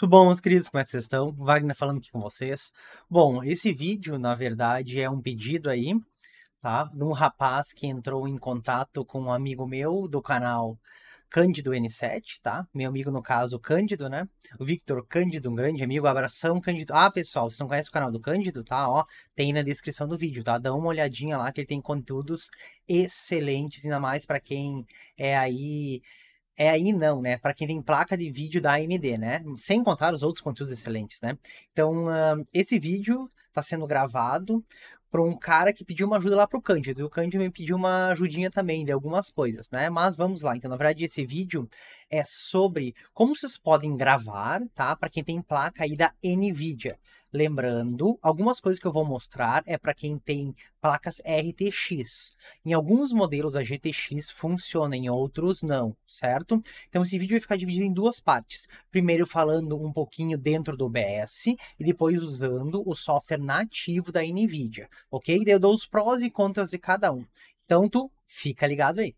Tudo bom, meus queridos? Como é que vocês estão? Wagner falando aqui com vocês. Bom, esse vídeo, na verdade, é um pedido aí, tá? De um rapaz que entrou em contato com um amigo meu do canal Cândido N7, tá? Meu amigo, no caso, Cândido, né? O Victor Cândido, um grande amigo. Abração, Cândido. Ah, pessoal, se não conhece o canal do Cândido, tá? Ó, tem na descrição do vídeo, tá? Dá uma olhadinha lá que ele tem conteúdos excelentes, ainda mais para quem é aí é aí não, né? Para quem tem placa de vídeo da AMD, né? Sem contar os outros conteúdos excelentes, né? Então, uh, esse vídeo está sendo gravado para um cara que pediu uma ajuda lá para o Cândido. E o Cândido me pediu uma ajudinha também de algumas coisas, né? Mas vamos lá. Então, na verdade, esse vídeo é sobre como vocês podem gravar, tá? Para quem tem placa aí da NVIDIA. Lembrando, algumas coisas que eu vou mostrar é para quem tem placas RTX. Em alguns modelos a GTX funciona, em outros não, certo? Então esse vídeo vai ficar dividido em duas partes. Primeiro falando um pouquinho dentro do OBS e depois usando o software nativo da NVIDIA, ok? Daí eu dou os prós e contras de cada um. Então tu fica ligado aí.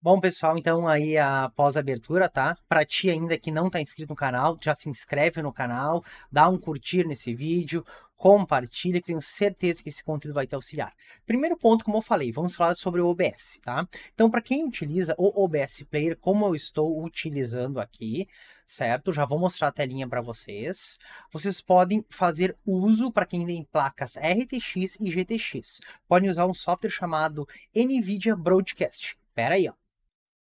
Bom, pessoal, então aí após a abertura, tá? Para ti ainda que não tá inscrito no canal, já se inscreve no canal, dá um curtir nesse vídeo, compartilha, que tenho certeza que esse conteúdo vai te auxiliar. Primeiro ponto, como eu falei, vamos falar sobre o OBS, tá? Então, para quem utiliza o OBS Player, como eu estou utilizando aqui, certo? Já vou mostrar a telinha para vocês. Vocês podem fazer uso para quem tem placas RTX e GTX. Podem usar um software chamado NVIDIA Broadcast. Pera aí, ó.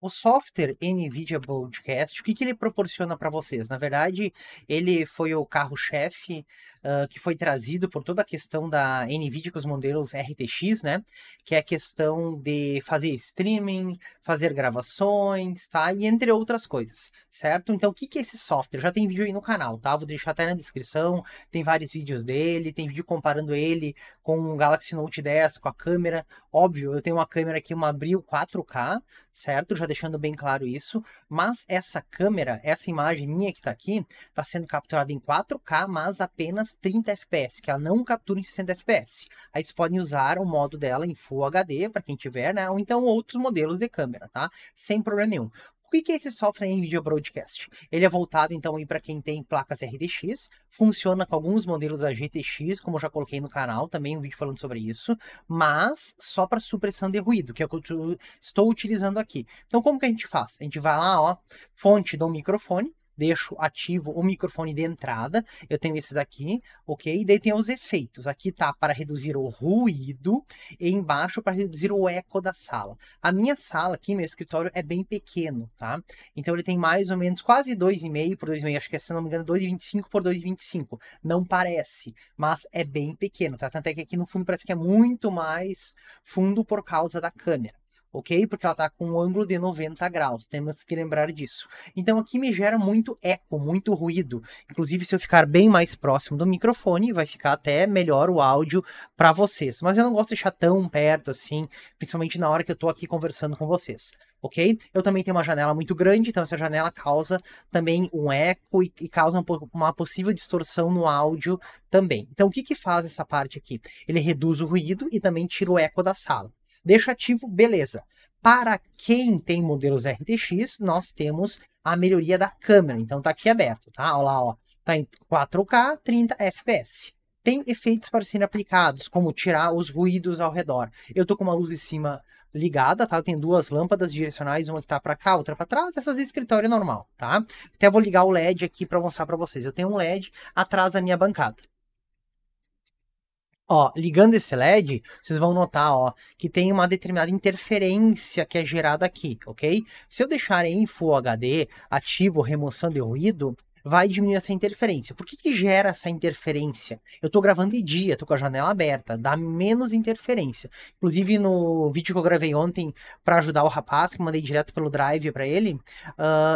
O software NVIDIA Broadcast, o que, que ele proporciona para vocês? Na verdade, ele foi o carro-chefe uh, que foi trazido por toda a questão da NVIDIA com os modelos RTX, né? Que é a questão de fazer streaming, fazer gravações, tá? E entre outras coisas, certo? Então, o que, que é esse software? Já tem vídeo aí no canal, tá? Vou deixar até na descrição, tem vários vídeos dele, tem vídeo comparando ele com o Galaxy Note 10, com a câmera. Óbvio, eu tenho uma câmera aqui, uma Abril 4K, certo? Já deixando bem claro isso, mas essa câmera, essa imagem minha que está aqui, está sendo capturada em 4K, mas apenas 30 FPS, que ela não captura em 60 FPS. Aí vocês podem usar o modo dela em Full HD, para quem tiver, né? Ou então outros modelos de câmera, tá? Sem problema nenhum. O que é esse software em vídeo Broadcast? Ele é voltado então para quem tem placas RTX, funciona com alguns modelos da GTX, como eu já coloquei no canal, também um vídeo falando sobre isso, mas só para supressão de ruído, que é o que eu estou utilizando aqui. Então como que a gente faz? A gente vai lá, ó, fonte do microfone, deixo ativo o microfone de entrada. Eu tenho esse daqui, ok? E daí tem os efeitos. Aqui tá para reduzir o ruído e embaixo para reduzir o eco da sala. A minha sala aqui, meu escritório, é bem pequeno, tá? Então ele tem mais ou menos quase 2,5 por 2,5. Acho que é, se não me engano, 2,25 por 2,25. Não parece, mas é bem pequeno, tá? Tanto é que aqui no fundo parece que é muito mais fundo por causa da câmera ok? Porque ela está com um ângulo de 90 graus, temos que lembrar disso. Então aqui me gera muito eco, muito ruído. Inclusive, se eu ficar bem mais próximo do microfone, vai ficar até melhor o áudio para vocês. Mas eu não gosto de deixar tão perto assim, principalmente na hora que eu estou aqui conversando com vocês. Ok? Eu também tenho uma janela muito grande, então essa janela causa também um eco e, e causa um, uma possível distorção no áudio também. Então, o que, que faz essa parte aqui? Ele reduz o ruído e também tira o eco da sala. Deixa ativo, beleza. Para quem tem modelos RTX, nós temos a melhoria da câmera. Então tá aqui aberto, tá? Olha lá, ó. Tá em 4K, 30 FPS. Tem efeitos para serem aplicados, como tirar os ruídos ao redor. Eu tô com uma luz em cima ligada, tá? Eu tenho duas lâmpadas direcionais, uma que tá para cá, outra para trás, essas de escritório normal, tá? Até vou ligar o LED aqui para mostrar para vocês. Eu tenho um LED atrás da minha bancada. Ó, ligando esse LED, vocês vão notar, ó, que tem uma determinada interferência que é gerada aqui, ok? Se eu deixar em Full HD ativo remoção de ruído, vai diminuir essa interferência. Por que, que gera essa interferência? Eu estou gravando de dia, estou com a janela aberta, dá menos interferência. Inclusive, no vídeo que eu gravei ontem para ajudar o rapaz, que eu mandei direto pelo Drive para ele, uh,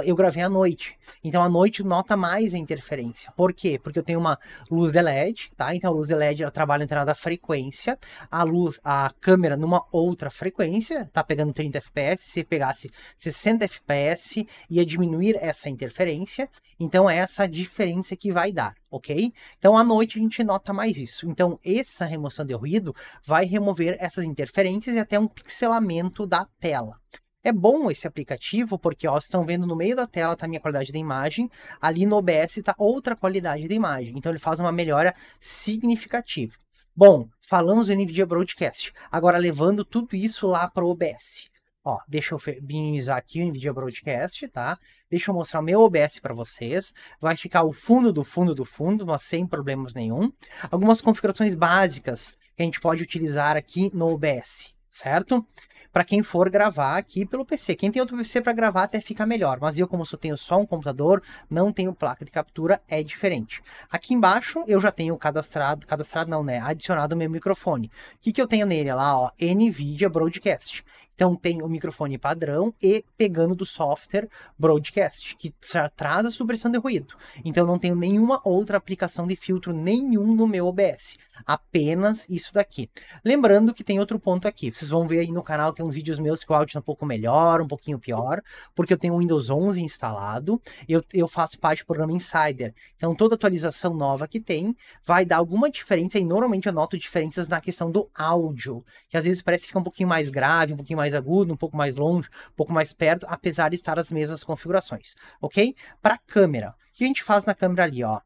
eu gravei à noite. Então, à noite nota mais a interferência. Por quê? Porque eu tenho uma luz de LED, tá? Então, a luz de LED ela trabalha em determinada frequência, a luz, a câmera numa outra frequência, tá pegando 30 fps. Se pegasse 60 fps, ia diminuir essa interferência. Então, é essa diferença que vai dar, ok? Então, à noite a gente nota mais isso. Então, essa remoção de ruído vai remover essas interferências e até um pixelamento da tela. É bom esse aplicativo porque, ó, vocês estão vendo no meio da tela tá minha qualidade da imagem, ali no OBS tá outra qualidade da imagem. Então ele faz uma melhora significativa. Bom, falamos do NVIDIA Broadcast. Agora levando tudo isso lá para o OBS. Ó, deixa eu minimizar aqui o NVIDIA Broadcast, tá? Deixa eu mostrar o meu OBS para vocês. Vai ficar o fundo do fundo do fundo, mas sem problemas nenhum. Algumas configurações básicas que a gente pode utilizar aqui no OBS, certo? para quem for gravar aqui pelo PC. Quem tem outro PC para gravar até fica melhor, mas eu como só tenho só um computador, não tenho placa de captura, é diferente. Aqui embaixo eu já tenho cadastrado, cadastrado não, né, adicionado o meu microfone. O que, que eu tenho nele? Lá, ó, NVIDIA Broadcast. Então tem o microfone padrão e pegando do software Broadcast, que traz a supressão de ruído. Então não tenho nenhuma outra aplicação de filtro nenhum no meu OBS. Apenas isso daqui. Lembrando que tem outro ponto aqui. Vocês vão ver aí no canal tem uns vídeos meus que o áudio é um pouco melhor, um pouquinho pior, porque eu tenho o Windows 11 instalado. Eu, eu faço parte do programa Insider. Então toda atualização nova que tem vai dar alguma diferença e normalmente eu noto diferenças na questão do áudio, que às vezes parece que fica um pouquinho mais grave, um pouquinho mais mais agudo, um pouco mais longe, um pouco mais perto, apesar de estar as mesmas configurações, ok? Para câmera, o que a gente faz na câmera ali, ó?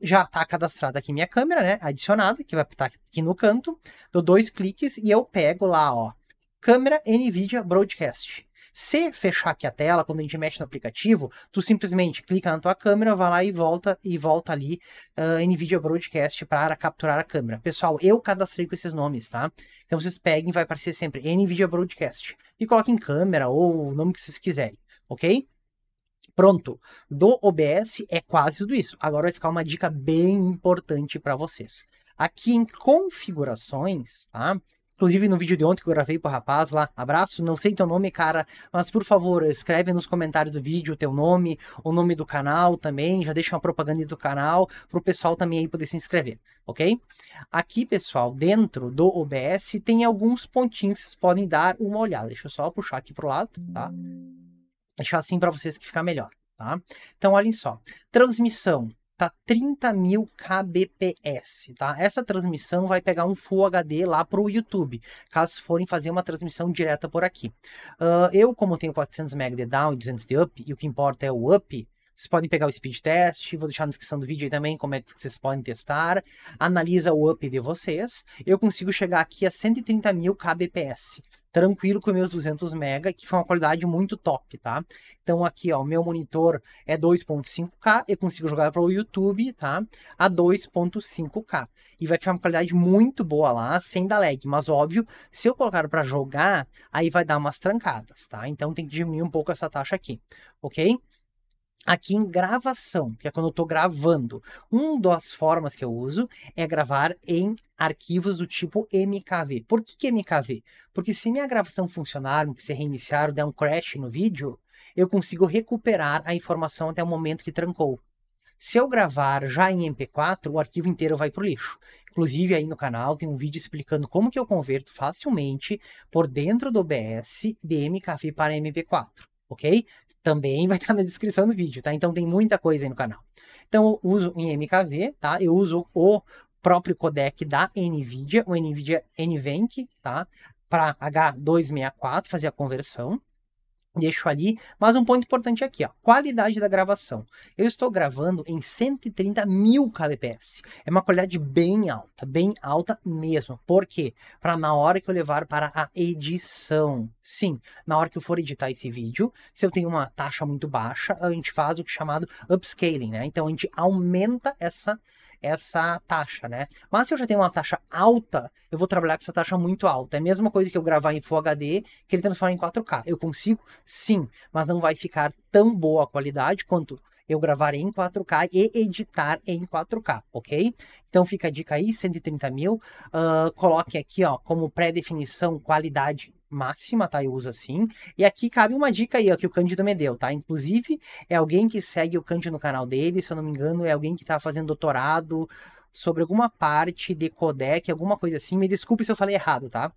já está cadastrada aqui minha câmera, né? Adicionada, que vai estar tá aqui no canto. Dou dois cliques e eu pego lá, ó. Câmera NVIDIA Broadcast. Se fechar aqui a tela, quando a gente mexe no aplicativo, tu simplesmente clica na tua câmera, vai lá e volta e volta ali uh, NVIDIA Broadcast para capturar a câmera. Pessoal, eu cadastrei com esses nomes, tá? Então vocês peguem, vai aparecer sempre NVIDIA Broadcast e coloquem câmera ou o nome que vocês quiserem, ok? Pronto, do OBS é quase tudo isso. Agora vai ficar uma dica bem importante para vocês. Aqui em configurações, tá? Inclusive, no vídeo de ontem que eu gravei pro rapaz lá, abraço, não sei teu nome, cara, mas por favor, escreve nos comentários do vídeo o teu nome, o nome do canal também, já deixa uma propaganda do canal pro pessoal também aí poder se inscrever, ok? Aqui, pessoal, dentro do OBS tem alguns pontinhos que vocês podem dar uma olhada. Deixa eu só puxar aqui pro lado, tá? Deixar assim para vocês que ficar melhor. Tá? Então, olhem só. Transmissão tá 30 mil kbps, tá? Essa transmissão vai pegar um Full HD lá pro YouTube, caso forem fazer uma transmissão direta por aqui. Uh, eu, como tenho 400 MB de down e 200 de up, e o que importa é o up, vocês podem pegar o speed test, vou deixar na descrição do vídeo aí também como é que vocês podem testar. Analisa o up de vocês. Eu consigo chegar aqui a 130 mil kbps tranquilo com meus 200 mega, que foi uma qualidade muito top, tá? Então aqui, ó, o meu monitor é 2.5K, eu consigo jogar para o YouTube, tá? A 2.5K. E vai ficar uma qualidade muito boa lá, sem dar lag, mas óbvio, se eu colocar para jogar, aí vai dar umas trancadas, tá? Então tem que diminuir um pouco essa taxa aqui, OK? aqui em gravação, que é quando eu estou gravando. Uma das formas que eu uso é gravar em arquivos do tipo MKV. Por que, que MKV? Porque se minha gravação funcionar, se reiniciar, der um crash no vídeo, eu consigo recuperar a informação até o momento que trancou. Se eu gravar já em MP4, o arquivo inteiro vai pro lixo. Inclusive, aí no canal tem um vídeo explicando como que eu converto facilmente por dentro do OBS de MKV para MP4, ok? também vai estar na descrição do vídeo, tá? Então tem muita coisa aí no canal. Então eu uso em MKV, tá? Eu uso o próprio codec da NVIDIA, o NVIDIA NVENC, tá? Para H264 fazer a conversão, deixo ali, mas um ponto importante aqui, ó, qualidade da gravação. Eu estou gravando em 130 mil kbps, é uma qualidade bem alta, bem alta mesmo, por quê? Para na hora que eu levar para a edição, sim, na hora que eu for editar esse vídeo, se eu tenho uma taxa muito baixa, a gente faz o que chamado upscaling, né? Então a gente aumenta essa essa taxa, né? Mas se eu já tenho uma taxa alta, eu vou trabalhar com essa taxa muito alta. É a mesma coisa que eu gravar em Full HD, que ele transforma em 4K. Eu consigo? Sim, mas não vai ficar tão boa a qualidade quanto eu gravar em 4K e editar em 4K, ok? Então fica a dica aí, 130 mil. Uh, coloque aqui, ó, como pré-definição qualidade máxima, tá? Eu uso assim. E aqui cabe uma dica aí, ó, que o Cândido me deu, tá? Inclusive, é alguém que segue o Cândido no canal dele, se eu não me engano, é alguém que tá fazendo doutorado sobre alguma parte de codec, alguma coisa assim. Me desculpe se eu falei errado, tá?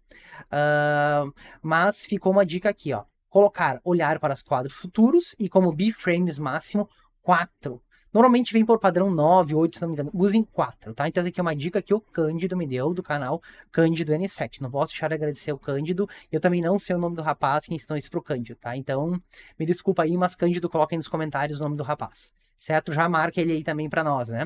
Uh, mas ficou uma dica aqui, ó. Colocar olhar para os quadros futuros e como B-frames máximo 4. Normalmente vem por padrão 9, 8, se não me engano. Usem 4, tá? Então essa aqui é uma dica que o Cândido me deu do canal Cândido N7. Não posso deixar de agradecer o Cândido. Eu também não sei o nome do rapaz que ensinou isso pro Cândido, tá? Então, me desculpa aí, mas Cândido, coloquem nos comentários o nome do rapaz. Certo? Já marca ele aí também para nós, né?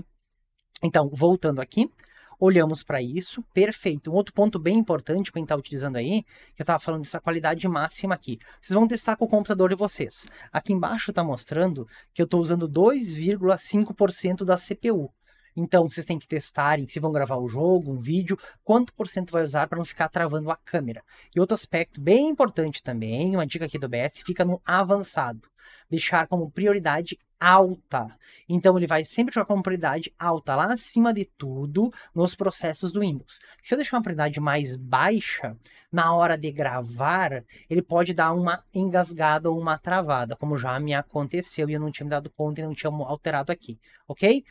Então, voltando aqui, olhamos para isso, perfeito. Um outro ponto bem importante para quem está utilizando aí, que eu estava falando dessa qualidade máxima aqui. Vocês vão testar com o computador de vocês. Aqui embaixo está mostrando que eu estou usando 2,5% da CPU. Então vocês têm que testarem se vão gravar o um jogo, um vídeo, quanto por cento vai usar para não ficar travando a câmera. E outro aspecto bem importante também, uma dica aqui do OBS, fica no avançado. Deixar como prioridade alta. Então ele vai sempre jogar como prioridade alta, lá acima de tudo, nos processos do Windows. Se eu deixar uma prioridade mais baixa, na hora de gravar, ele pode dar uma engasgada ou uma travada, como já me aconteceu e eu não tinha me dado conta e não tinha alterado aqui, ok?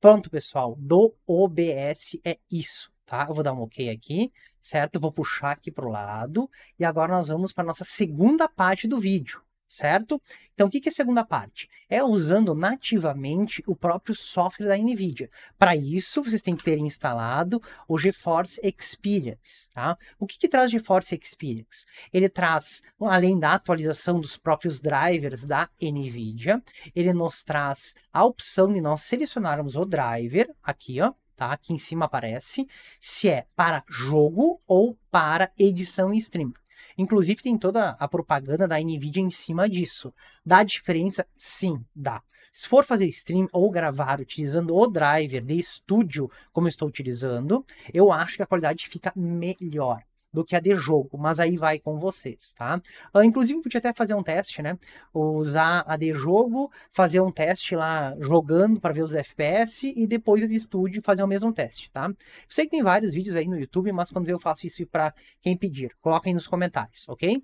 Pronto, pessoal, do OBS é isso, tá? Eu vou dar um OK aqui, certo? Eu vou puxar aqui para o lado e agora nós vamos para a nossa segunda parte do vídeo, certo? Então, o que é a segunda parte? É usando nativamente o próprio software da NVIDIA. Para isso, vocês têm que ter instalado o GeForce Experience, tá? O que, que traz GeForce Experience? Ele traz, além da atualização dos próprios drivers da NVIDIA, ele nos traz a opção de nós selecionarmos o driver, aqui, ó, tá? Aqui em cima aparece se é para jogo ou para edição em stream. Inclusive, tem toda a propaganda da NVIDIA em cima disso. Dá diferença? Sim, dá. Se for fazer stream ou gravar utilizando o driver de estúdio, como estou utilizando, eu acho que a qualidade fica melhor do que a de jogo, mas aí vai com vocês, tá? Uh, inclusive, podia até fazer um teste, né? Usar a de jogo, fazer um teste lá jogando para ver os FPS e depois a de estúdio fazer o mesmo teste, tá? Eu sei que tem vários vídeos aí no YouTube, mas quando eu faço isso para quem pedir, coloquem nos comentários, ok?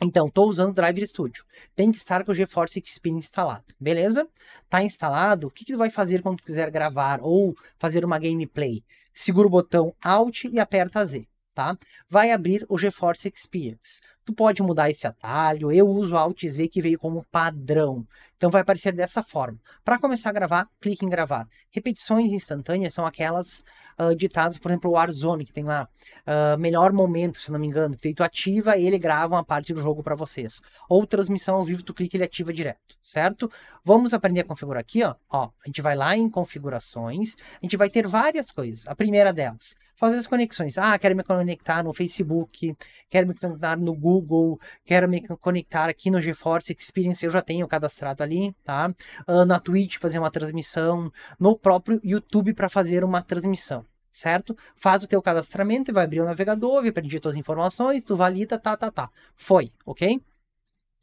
Então, estou usando o Driver Studio. Tem que estar com o GeForce Experience instalado, beleza? Tá instalado, o que, que tu vai fazer quando tu quiser gravar ou fazer uma gameplay? Segura o botão Alt e aperta Z tá? Vai abrir o GeForce Experience. Tu pode mudar esse atalho, eu uso Alt Z que veio como padrão. Então vai aparecer dessa forma. Para começar a gravar, clique em gravar. Repetições instantâneas são aquelas uh, ditadas, por exemplo, o Warzone, que tem lá uh, melhor momento, se não me engano. Que tu ativa e ele grava uma parte do jogo para vocês. Ou transmissão ao vivo, tu clica e ele ativa direto, certo? Vamos aprender a configurar aqui, ó. ó. A gente vai lá em configurações, a gente vai ter várias coisas. A primeira delas, fazer as conexões. Ah, quero me conectar no Facebook, quero me conectar no Google, quero me conectar aqui no GeForce Experience, eu já tenho cadastrado ali, tá? Uh, na Twitch fazer uma transmissão, no próprio YouTube para fazer uma transmissão, certo? Faz o teu cadastramento, vai abrir o navegador, vai preencher tuas informações, tu valida, tá, tá, tá. Foi, ok?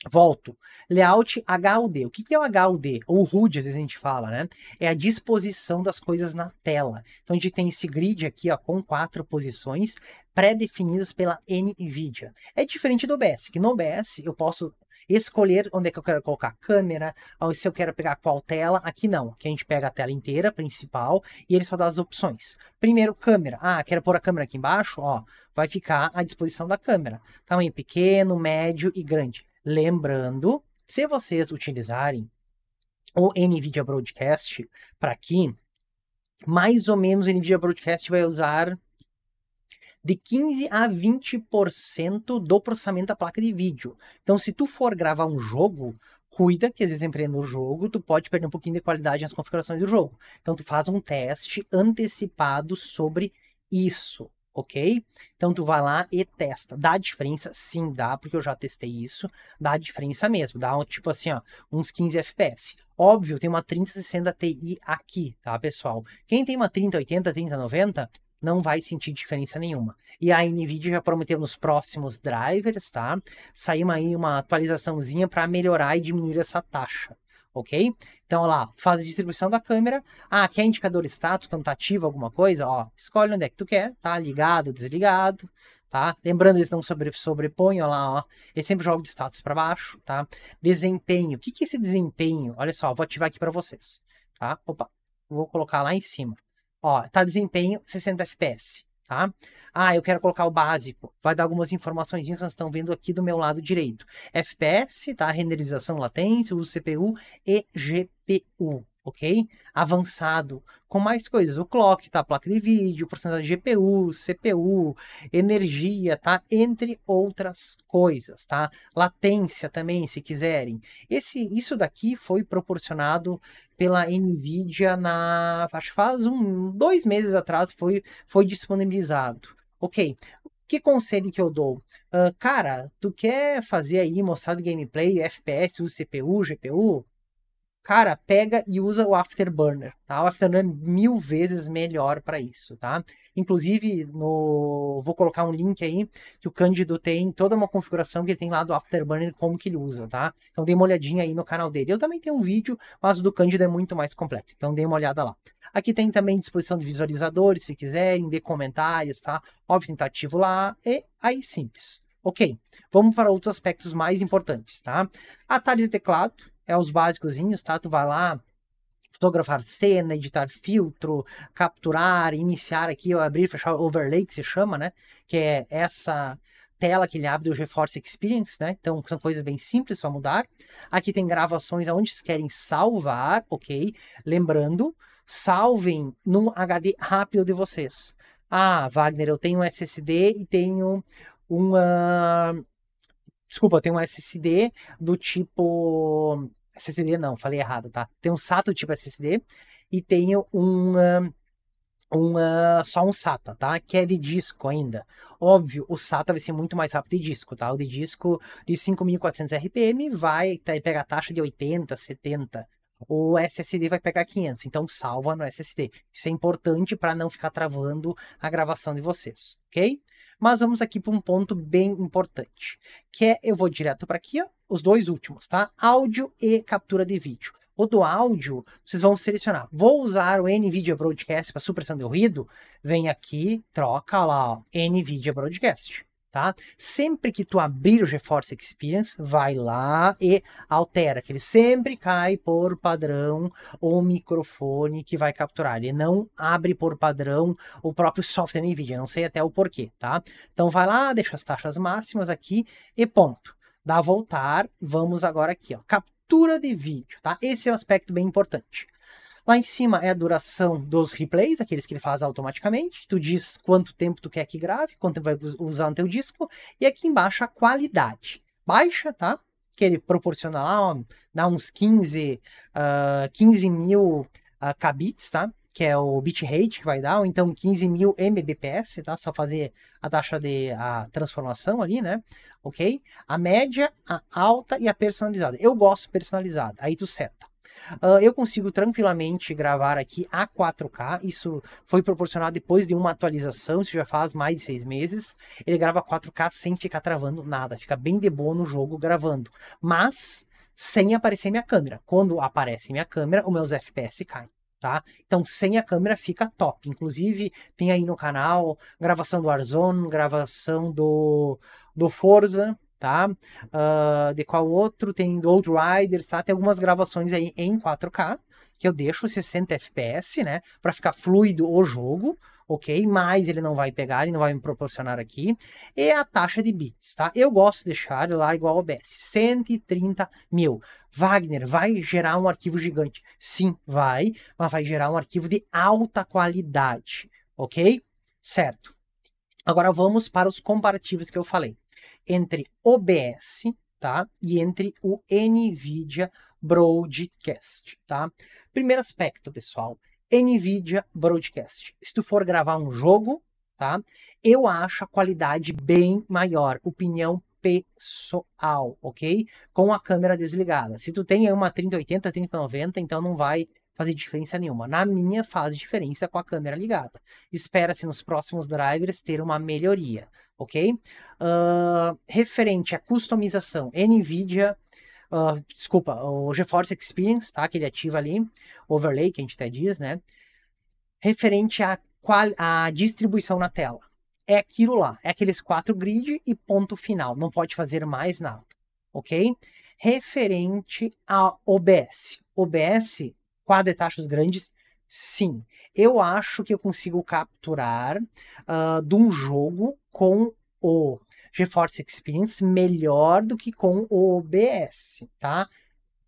Volto. Layout HUD. O que é o HUD? Ou HUD, às vezes a gente fala, né? É a disposição das coisas na tela. Então a gente tem esse grid aqui, ó, com quatro posições pré-definidas pela NVIDIA. É diferente do OBS, que no OBS eu posso escolher onde é que eu quero colocar a câmera, ou se eu quero pegar qual tela. Aqui não, aqui a gente pega a tela inteira, principal, e ele só dá as opções. Primeiro, câmera. Ah, quero pôr a câmera aqui embaixo, ó, vai ficar à disposição da câmera. Tamanho pequeno, médio e grande. Lembrando, se vocês utilizarem o NVIDIA Broadcast para aqui, mais ou menos o NVIDIA Broadcast vai usar de 15 a 20% do processamento da placa de vídeo. Então, se tu for gravar um jogo, cuida que às vezes empreendendo o jogo, tu pode perder um pouquinho de qualidade nas configurações do jogo. Então, tu faz um teste antecipado sobre isso ok? Então tu vai lá e testa. Dá diferença? Sim, dá, porque eu já testei isso. Dá diferença mesmo, dá tipo assim, ó, uns 15 FPS. Óbvio, tem uma 3060 Ti aqui, tá, pessoal? Quem tem uma 3080, 3090, não vai sentir diferença nenhuma. E a Nvidia já prometeu nos próximos drivers, tá? Sair uma, aí uma atualizaçãozinha para melhorar e diminuir essa taxa, ok? Então, lá, faz a distribuição da câmera. Ah, quer indicador status, quando tá ativo alguma coisa? Ó, escolhe onde é que tu quer, tá? Ligado, desligado, tá? Lembrando, eles não sobre, sobreponham lá, ó. Eles sempre jogam de status para baixo, tá? Desempenho. O que, que é esse desempenho? Olha só, vou ativar aqui para vocês, tá? Opa, vou colocar lá em cima. Ó, tá desempenho 60 FPS tá? Ah, eu quero colocar o básico. Vai dar algumas informações que vocês estão vendo aqui do meu lado direito. FPS, tá? Renderização, latência, uso CPU e GPU ok? Avançado, com mais coisas. O clock, tá? A placa de vídeo, porcentagem de GPU, CPU, energia, tá? Entre outras coisas, tá? Latência também, se quiserem. Esse, isso daqui foi proporcionado pela NVIDIA na... Acho que faz um, dois meses atrás foi, foi disponibilizado. Ok, que conselho que eu dou? Uh, cara, tu quer fazer aí, mostrar de gameplay, FPS, o CPU, GPU? Cara, pega e usa o Afterburner, tá? O Afterburner é mil vezes melhor para isso, tá? Inclusive, no... vou colocar um link aí que o Cândido tem toda uma configuração que ele tem lá do Afterburner, como que ele usa, tá? Então dê uma olhadinha aí no canal dele. Eu também tenho um vídeo, mas o do Cândido é muito mais completo, então dê uma olhada lá. Aqui tem também disposição de visualizadores, se quiserem, dê comentários, tá? Óbvio, tentativo lá, e aí simples. Ok, vamos para outros aspectos mais importantes, tá? Atalhos de teclado, é os básicos, tá? Tu vai lá, fotografar cena, editar filtro, capturar, iniciar aqui, abrir, fechar, overlay que se chama, né? Que é essa tela que ele abre do GeForce Experience, né? Então são coisas bem simples, só mudar. Aqui tem gravações aonde vocês querem salvar, ok? Lembrando, salvem num HD rápido de vocês. Ah, Wagner, eu tenho um SSD e tenho um uh, Desculpa, tem um SSD do tipo. SSD não, falei errado, tá? Tem um SATA do tipo SSD e tenho um. um, só um SATA, tá? Que é de disco ainda. Óbvio, o SATA vai ser muito mais rápido de disco, tá? O de disco de 5.400 RPM vai tá, pegar a taxa de 80, 70 o SSD vai pegar 500, então salva no SSD. Isso é importante para não ficar travando a gravação de vocês, ok? Mas vamos aqui para um ponto bem importante, que é, eu vou direto para aqui, ó, os dois últimos, tá? Áudio e captura de vídeo. O do áudio, vocês vão selecionar. Vou usar o NVIDIA Broadcast para supressão de ruído? Vem aqui, troca lá, ó, NVIDIA Broadcast tá? Sempre que tu abrir o GeForce Experience, vai lá e altera, que ele sempre cai por padrão o microfone que vai capturar. Ele não abre por padrão o próprio software da NVIDIA, não sei até o porquê, tá? Então vai lá, deixa as taxas máximas aqui e ponto. Dá voltar, vamos agora aqui, ó, captura de vídeo, tá? Esse é um aspecto bem importante. Lá em cima é a duração dos replays, aqueles que ele faz automaticamente. Tu diz quanto tempo tu quer que grave, quanto tempo vai usar no teu disco. E aqui embaixo a qualidade. Baixa, tá? Que ele proporciona lá, ó, dá uns 15, uh, 15 mil uh, kbits, tá? Que é o bitrate que vai dar, ou então 15 mil mbps, tá? Só fazer a taxa de a transformação ali, né? Ok? A média, a alta e a personalizada. Eu gosto personalizada. Aí tu seta. Uh, eu consigo tranquilamente gravar aqui a 4K. Isso foi proporcionado depois de uma atualização, isso já faz mais de seis meses. Ele grava 4K sem ficar travando nada. Fica bem de boa no jogo gravando. Mas sem aparecer minha câmera. Quando aparece minha câmera, os meus FPS caem. Tá? Então, sem a câmera fica top. Inclusive, tem aí no canal gravação do Warzone, gravação do, do Forza, tá? Uh, de qual outro? Tem old Riders, tá? Tem algumas gravações aí em 4K, que eu deixo 60 FPS, né? Para ficar fluido o jogo, ok? Mas ele não vai pegar, ele não vai me proporcionar aqui. E a taxa de bits, tá? Eu gosto de deixar lá igual ao BS, 130 mil. Wagner, vai gerar um arquivo gigante? Sim, vai, mas vai gerar um arquivo de alta qualidade, ok? Certo. Agora vamos para os comparativos que eu falei entre OBS tá? e entre o NVIDIA Broadcast. Tá? Primeiro aspecto, pessoal, NVIDIA Broadcast. Se tu for gravar um jogo, tá? eu acho a qualidade bem maior, opinião pessoal, ok? Com a câmera desligada. Se tu tem uma 3080, 3090, então não vai fazer diferença nenhuma. Na minha faz diferença com a câmera ligada. Espera-se nos próximos drivers ter uma melhoria ok? Uh, referente à customização, NVIDIA, uh, desculpa, o GeForce Experience, tá? Que ele ativa ali, overlay, que a gente até diz, né? Referente à, qual, à distribuição na tela. É aquilo lá, é aqueles quatro grid e ponto final, não pode fazer mais nada, ok? Referente a OBS. OBS, quadra e taxas grandes, sim. Eu acho que eu consigo capturar uh, de um jogo com o GeForce Experience melhor do que com o OBS, tá?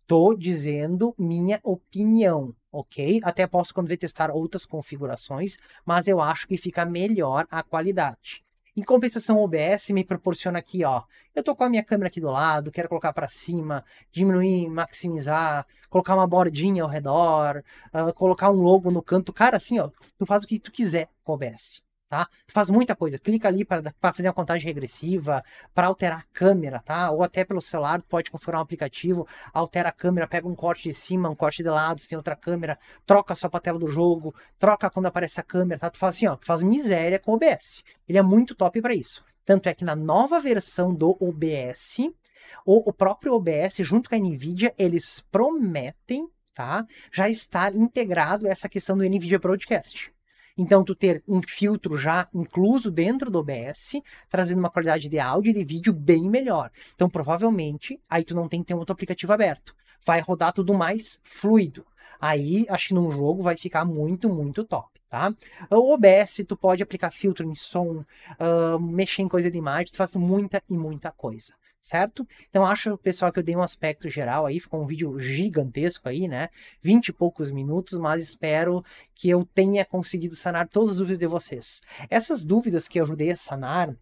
Tô dizendo minha opinião, ok? Até posso, quando ver, testar outras configurações, mas eu acho que fica melhor a qualidade. Em compensação, o OBS me proporciona aqui, ó. Eu tô com a minha câmera aqui do lado, quero colocar para cima, diminuir, maximizar, colocar uma bordinha ao redor, uh, colocar um logo no canto. Cara, assim, ó, tu faz o que tu quiser com o OBS tá? Tu faz muita coisa. Clica ali para fazer uma contagem regressiva, para alterar a câmera, tá? Ou até pelo celular, tu pode configurar um aplicativo, altera a câmera, pega um corte de cima, um corte de lado, se tem outra câmera, troca só pra tela do jogo, troca quando aparece a câmera, tá? Tu faz assim, ó, tu faz miséria com o OBS. Ele é muito top para isso. Tanto é que na nova versão do OBS, o, o próprio OBS, junto com a NVIDIA, eles prometem, tá? Já estar integrado essa questão do NVIDIA Broadcast. Então, tu ter um filtro já incluso dentro do OBS, trazendo uma qualidade de áudio e de vídeo bem melhor. Então, provavelmente, aí tu não tem que ter um outro aplicativo aberto. Vai rodar tudo mais fluido. Aí, acho que num jogo vai ficar muito, muito top, tá? O OBS, tu pode aplicar filtro em som, uh, mexer em coisa de imagem, tu faz muita e muita coisa certo? Então acho, pessoal, que eu dei um aspecto geral aí, ficou um vídeo gigantesco aí, né? Vinte e poucos minutos, mas espero que eu tenha conseguido sanar todas as dúvidas de vocês. Essas dúvidas que eu ajudei a sanar,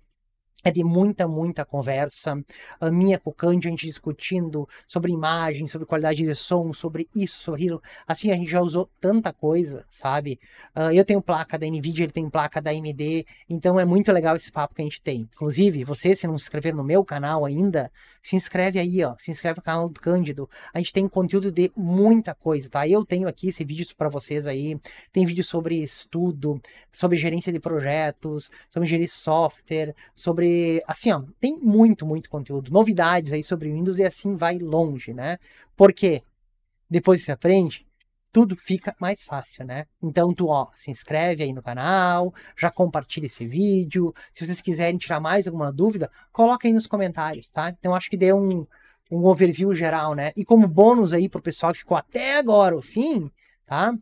é de muita, muita conversa. A minha com o Cândido, a gente discutindo sobre imagem, sobre qualidade de som, sobre isso, sobre Assim, a gente já usou tanta coisa, sabe? Uh, eu tenho placa da NVIDIA, ele tem placa da AMD. Então, é muito legal esse papo que a gente tem. Inclusive, você, se não se inscrever no meu canal ainda, se inscreve aí, ó. Se inscreve no canal do Cândido. A gente tem conteúdo de muita coisa, tá? Eu tenho aqui esse vídeo para vocês aí. Tem vídeo sobre estudo, sobre gerência de projetos, sobre gerir software, sobre porque assim, ó, tem muito, muito conteúdo, novidades aí sobre Windows e assim vai longe, né? Porque depois que você aprende, tudo fica mais fácil, né? Então tu, ó, se inscreve aí no canal, já compartilha esse vídeo. Se vocês quiserem tirar mais alguma dúvida, coloca aí nos comentários, tá? Então acho que deu um, um overview geral, né? E como bônus aí pro pessoal que ficou até agora o fim, tá?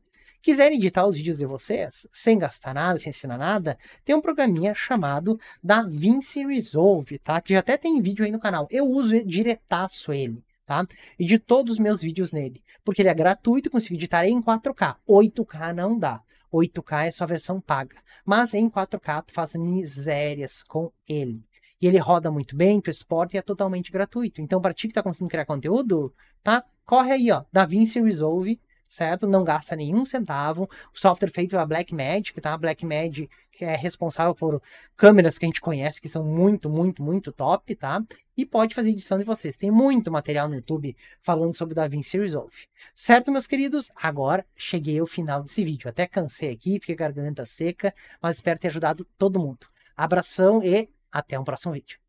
quiserem editar os vídeos de vocês, sem gastar nada, sem ensinar nada, tem um programinha chamado da Vinci Resolve, tá? Que já até tem vídeo aí no canal. Eu uso diretaço ele. Tá? E de todos os meus vídeos nele, porque ele é gratuito, consigo editar em 4K. 8K não dá. 8K é só versão paga. Mas em 4K tu faz misérias com ele. E ele roda muito bem tu exporta e é totalmente gratuito. Então, para ti que tá conseguindo criar conteúdo, tá? Corre aí, ó. da Vinci Resolve certo? Não gasta nenhum centavo. O software feito pela Blackmagic, tá? A Blackmagic é responsável por câmeras que a gente conhece, que são muito, muito, muito top, tá? E pode fazer edição de vocês. Tem muito material no YouTube falando sobre o DaVinci Resolve. Certo, meus queridos? Agora cheguei ao final desse vídeo. Até cansei aqui, fiquei garganta seca, mas espero ter ajudado todo mundo. Abração e até um próximo vídeo.